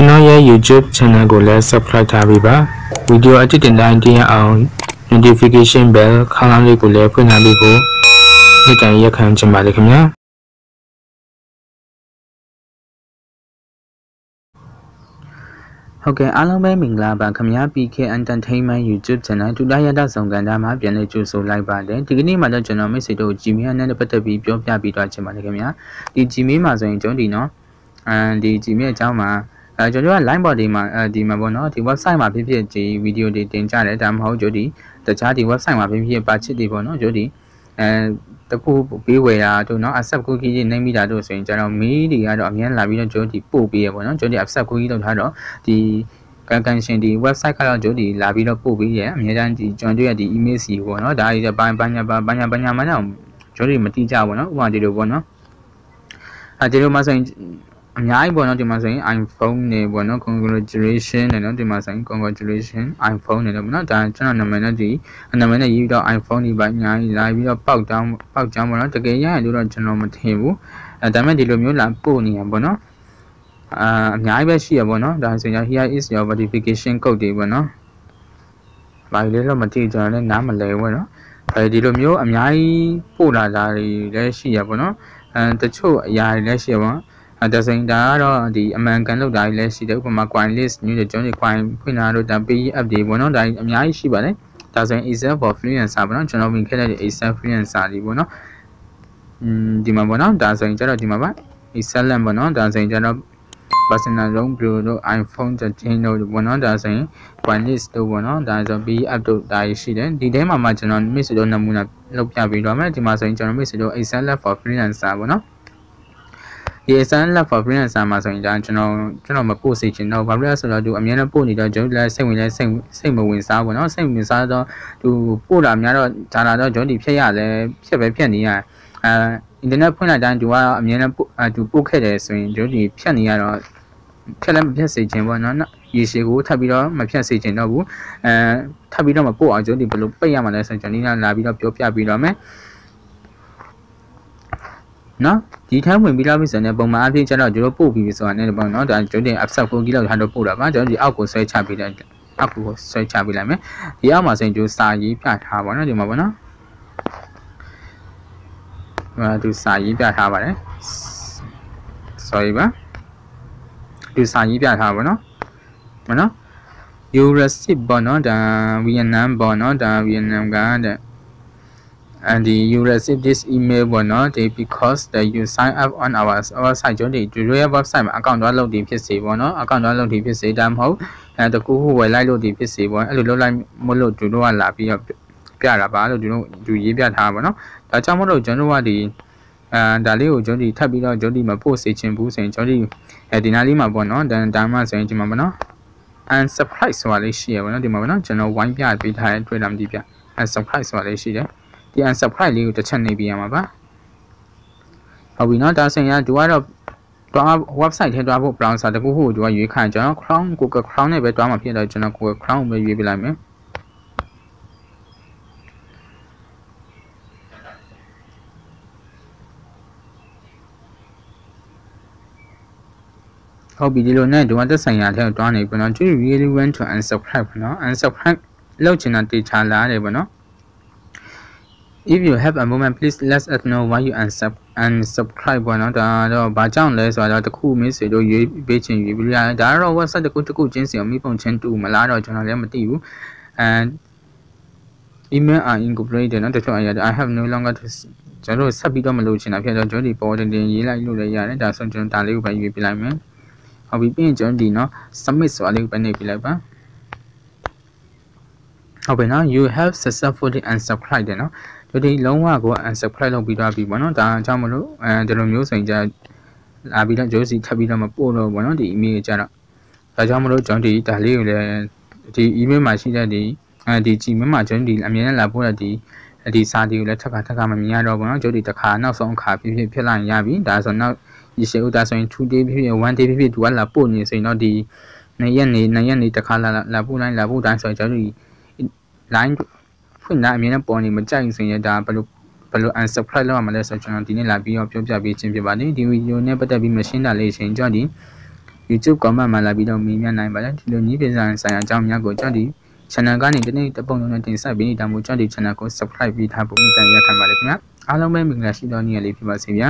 ကျွန်တော်ရဲ့ YouTube channel ကိုလည်း subscribe ထားပြီးပါဗီဒီယိုအကြည့်တင်တိုင်းတင်ရအောင် notification bell ခေါင်းလေးကိုလည်းဖွင့်ထားပြီးကိုဒီတိုင်ရက်ခံချင်ပါလိမ့်ခင်ဗျာဟုတ်ကဲ့အားလုံးပဲမင်္ဂလာပါခင်ဗျာ PK Entertainment YouTube Channel ဒုတိယတဆောင်ကဏ္ဍမှာပြန်လည်ကြိုဆိုလိုက်ပါတယ်ဒီကနေ့မှာတော့ကျွန်တော်မိတ်ဆွေတို့ Gmail နဲ့ပတ်သက်ပြီးပြောပြပြီးတော့ချင်ပါတယ်ခင်ဗျာဒီ Gmail မှာဆိုရင်ကျွန်တော်ဒီနော်အမ်ဒီ Gmail အကြောင်းမှာအဲကျွန်တော်က line body မှာအဲဒီမှာပေါ့နော်ဒီ website မှာဖြစ်ဖြစ်ဒီ video တွေတင်ကြတယ်ဒါမှမဟုတ်ကျွန်တော်ဒီတခြားဒီ website မှာဖြစ်ဖြစ်ပါချစ်တွေပေါ့နော်ကျွန်တော်ဒီအဲတခုပေးဝယ်တာတို့နော် accept cookie ကြီးနှိမ့်မိတာတို့ဆိုရင်ကျွန်တော်မီးတွေကတော့အများလာပြီးတော့ကျွန်တော်ဒီပို့ပေးရပေါ့နော်ကျွန်တော်ဒီ accept cookie လောက်ထားတော့ဒီကန်ကန်ရှင်ဒီ website ကတော့ကျွန်တော်ဒီလာပြီးတော့ပို့ပေးရအများတန်းဒီကျွန်တော်ရဲ့ဒီ email စီပေါ့နော်ဒါကြီးကပိုင်းပိုင်းညာပိုင်းညာပိုင်းညာမှန်းတော့ကျွန်တော်ဒီမတိကြပေါ့နော်ဥပမာဒီလိုပေါ့နော်အဲဒီလိုမှဆိုရင်အများကြီးပေါ့နော်ဒီမှာဆိုရင် iPhone နေပေါ့နော် congratulation နေနော်ဒီမှာဆိုရင် congratulation iPhone နေတော့ပေါ့နော်ဒါကျွန်တော်နာမည်နဲ့ဒီနာမည်နဲ့ရေးပြီးတော့ iPhone ဒီပိုင်းအများကြီးလာပြီးတော့ပေါက်တောင်းပေါက်ကြောင်းပေါ့နော်တကယ်ရရင်တို့တော့ကျွန်တော်မထင်ဘူးအဲဒါပေမဲ့ဒီလိုမျိုးလာပို့နေရပေါ့နော်အာအများကြီးပဲရှိရပေါ့နော်ဒါဆိုရင် here is your verification code တွေပေါ့နော်ဘာလို့လဲတော့မသိကျွန်တော်လည်းနားမလည်ဘူးနော်အဲဒီလိုမျိုးအများကြီးပို့လာတာတွေလည်းရှိရပေါ့နော်အဲတချို့အရာတွေလည်းရှိရပေါ့နော်အဲဒါဆိုင်ဒါကတော့ဒီအမှန်ကန်လောက်တာကြီးလည်းရှိတယ်ဥပမာ coin list new တွေကျွန်တော် coin ဖွင့်တာတို့ဒါ PE app တွေပေါ့နော်ဒါကြီးအများကြီးရှိပါတယ်ဒါဆိုရင် ASAP for freelancer ပေါ့နော်ကျွန်တော်ဝင်ခဲ့တဲ့ ASAP freelancer တွေပေါ့နော်อืมဒီမှာပေါ့နော်ဒါဆိုရင်ကျတော့ဒီမှာပါ ASAP LAN ပေါ့နော်ဒါဆိုရင်ကျတော့ personal loan blue တို့ iPhone 13တို့ပေါ့နော်ဒါဆိုရင် coin list တို့ပေါ့နော်ဒါဆို PE app တို့ဒါကြီးရှိတယ်ဒီထဲမှာမှကျွန်တော်မိတ်ဆွေတို့နမူနာလောက်ပြပေးတော့မယ်ဒီမှာဆိုရင်ကျွန်တော်မိတ်ဆွေတို့ ASAP for freelancer ပေါ့နော်ဒီ assignment for freelance မှာဆိုရင်ဒါကျွန်တော်ကျွန်တော်မပို့စေချင်တော့ဘာဖြစ်လဲဆိုတော့သူအများနဲ့ပို့နေတော့ကျွန်တော်လည်းစိတ်ဝင်လဲစိတ်စိတ်မဝင်စားဘူးเนาะစိတ်ဝင်စားတော့သူပို့တာများတော့ဒါလာတော့ကျွန်တော်ဒီဖြတ်ရလဲဖြတ်ပဲဖြတ်နေရအဲအင်တာနက်ဖွင့်လိုက်တိုင်းသူကအများနဲ့ပို့သူပို့ခဲ့တယ်ဆိုရင်ကျွန်တော်ဒီဖြတ်နေရတော့ဖြတ်လည်းမဖြတ်စေချင်ပေါ့เนาะရေရှည်ကိုထပ်ပြီးတော့မဖြတ်စေချင်တော့ဘူးအဲထပ်ပြီးတော့မပို့အောင်ကျွန်တော်ဒီဘယ်လိုပိတ်ရမှာလဲဆိုရင်ကျွန်တော်ဒီလာပြီးတော့ပြောပြပြီးတော့မယ်နော်ဒီထိုင်းဝင်ပြီးလာပြီဆိုရင်ပုံမှန်အဖြစ်ကျတော့တို့ပို့ပြီးပြီဆိုတာနဲ့ပေါ့နော်ဒါတို့တင် upset ကိုကြီးလောက်ထားတော့ပို့တာပါကျွန်တော်ဒီအောက်ကိုဆွဲချပေးတယ်အောက်ကိုဆွဲချပေးလိုက်မယ်ဒီအောက်မှာဆိုရင်တို့စာရေးပြထားပါနော်ဒီမှာပေါ့နော်အဲသူစာရေးပြထားပါတယ် sorry ပါသူစာရေးပြထားပါနော်မနော် Eurasic ပေါ့နော်ဒါ Vietnam ပေါ့နော်ဒါ Vietnam ကတဲ့ and the, you receive this email ပေါ့နော် they because that you sign up on our our site ကျွန်တော်တို့ရဲ့ website မှာ account တော့လုပ်တည်ဖြစ်စေပေါ့နော် account တော့လုပ်တည်ဖြစ်စေဒါမှမဟုတ်အဲတကူခုဝယ်လိုက်လို့တည်ဖြစ်စေပေါ့အဲ့လိုလုပ်လိုက်မလို့သူတို့ကလာပြီးတော့ပြတာပါလို့သူတို့သူရေးပြထားပါပေါ့နော်ဒါကြောင့်မလို့ကျွန်တော်တို့ကဒီအဲဒါလေးကိုကျွန်တော်ဒီထပ်ပြီးတော့ကျွန်တော်ဒီမပို့စေချင်ဘူးဆိုရင်ကျွန်တော်ဒီအဲဒီနားလေးမှာပေါ့နော်ဒါဒါမှဆိုရင်ဒီမှာပေါ့နော် and subscribe ဆိုတာလေးရှိရပါတော့ဒီမှာပေါ့နော်ကျွန်တော်ဝိုင်းပြပေးထားတဲ့ Twitter မှာဒီပြ and subscribe ဆိုတာလေးရှိတယ်ဒီ unsubscribe လေးကိုတစ်ချက်နှိပ်ပြရမှာပါဟုတ်ပြီเนาะဒါဆိုရင်သူကတော့တွား website ထဲတွားဖို့ browser တခုခုကိုသူကရွေးခိုင်းကျွန်တော် Chrome Google Chrome နဲ့ပဲတွားမှာဖြစ်တော့ကျွန်တော် Google Chrome ကိုပဲရွေးပြလိုက်မယ်ဟုတ်ပြီဒီလိုနဲ့ဒီမှာသက်ဆိုင်ရာထဲကိုတွားနေပြီနော် you really want to unsubscribe နော် unsubscribe လောက်ချင်တာတေချာလာတယ်ပေါ့နော် if you have a moment please let us know why you unsub unsubscribe ပေါ့နော်ဒါတော့ဘာကြောင့်လဲဆိုတော့တခုမင်းစီတို့ရွေးပေးချင်ရွေးပြီးရတယ်ဒါတော့ WhatsApp တခုတခုချင်းစီအောင်မိပုံချင်းတူမလားတော့ကျွန်တော်လည်းမသိဘူး and email are incorporated နော်တချို့အရာ I have no longer to ကျွန်တော်ဆက်ပြီးတော့မလို့ချင်တာဖြစ်တော့ကျွန်တော်ဒီပေါ်တင်တင်ရေးလိုက်လို့လည်းရတယ်ဒါဆိုကျွန်တော်ဒါလေးကိုပဲရွေးပြလိုက်မယ်ဟုတ်ပြီပြီးရင်ကျွန်တော်ဒီနော် submit ဆိုတာလေးကိုပဲနှိပ်ပြလိုက်ပါဟုတ်ပြီနော် you have successfully unsubscribed เนาะလူတွေလုံးဝကို unsubscribe လုပ်ပြီးသွားပြီပေါ့နော်ဒါကြောင့်မလို့အဲဒီလိုမျိုးဆိုရင်ကြလာပြီးတော့ဂျိုးစီထပ်ပြီးတော့မပို့လို့ပေါ့နော်ဒီ email ကြတော့ဒါကြောင့်မလို့ကျွန်တော်ဒီဒါလေးကိုလည်းဒီ email မှာရှိတဲ့ဒီအဲဒီ Gmail မှာကျွန်တော်ဒီအမြင်နဲ့လာပို့တဲ့ဒီဒီစာတီကိုလည်းထပ်ခါထပ်ခါမမြင်ရတော့ဘူးเนาะကျိုးဒီတစ်ခါနောက်ဆုံးအခါဖြစ်ဖြစ်ဖြစ်လာရင်ရပြီဒါဆိုနောက်ဒီရှေ့ဥဒါဆိုရင်2 day ဖြစ်ဖြစ်1 day ဖြစ်ဖြစ်သူကလာပို့နေဆိုရင်တော့ဒီနေ့ရက်နေ့နေ့ရက်နေ့တစ်ခါလာလာပို့လိုက်လာပို့တိုင်းဆိုရင်ကျိုးဒီ line ဖွင့်လာအမြင်နဲ့ပေါ်နေမကြိုက်ဆိုရင်ဒါဘယ်လိုဘယ်လို unsubscribe လုပ်ရမလဲဆိုတော့ကျွန်တော်ဒီနေ့လာပြီးတော့ပြောပြပေးခြင်းဖြစ်ပါတယ်ဒီဗီဒီယိုနဲ့ပတ်သက်ပြီးမရှင်းတာလေးရှင်ကြောင့်ဒီ YouTube comment မှာလာပြီးတော့မေးမြန်းနိုင်ပါတယ်ဒီလိုနည်းပညာဆိုင်ရာအကြောင်းများကိုကြောင့်ဒီ channel ကနေဒီနေ့တပုံလုံးနဲ့တင်ဆက်ပေးနေတာမို့ကြောင့်ဒီ channel ကို subscribe ပြီးထားဖို့မိတန်ရက်ခံပါတယ်ခင်ဗျာအားလုံးပဲမင်္ဂလာရှိသောနေ့လေးဖြစ်ပါစေဗျာ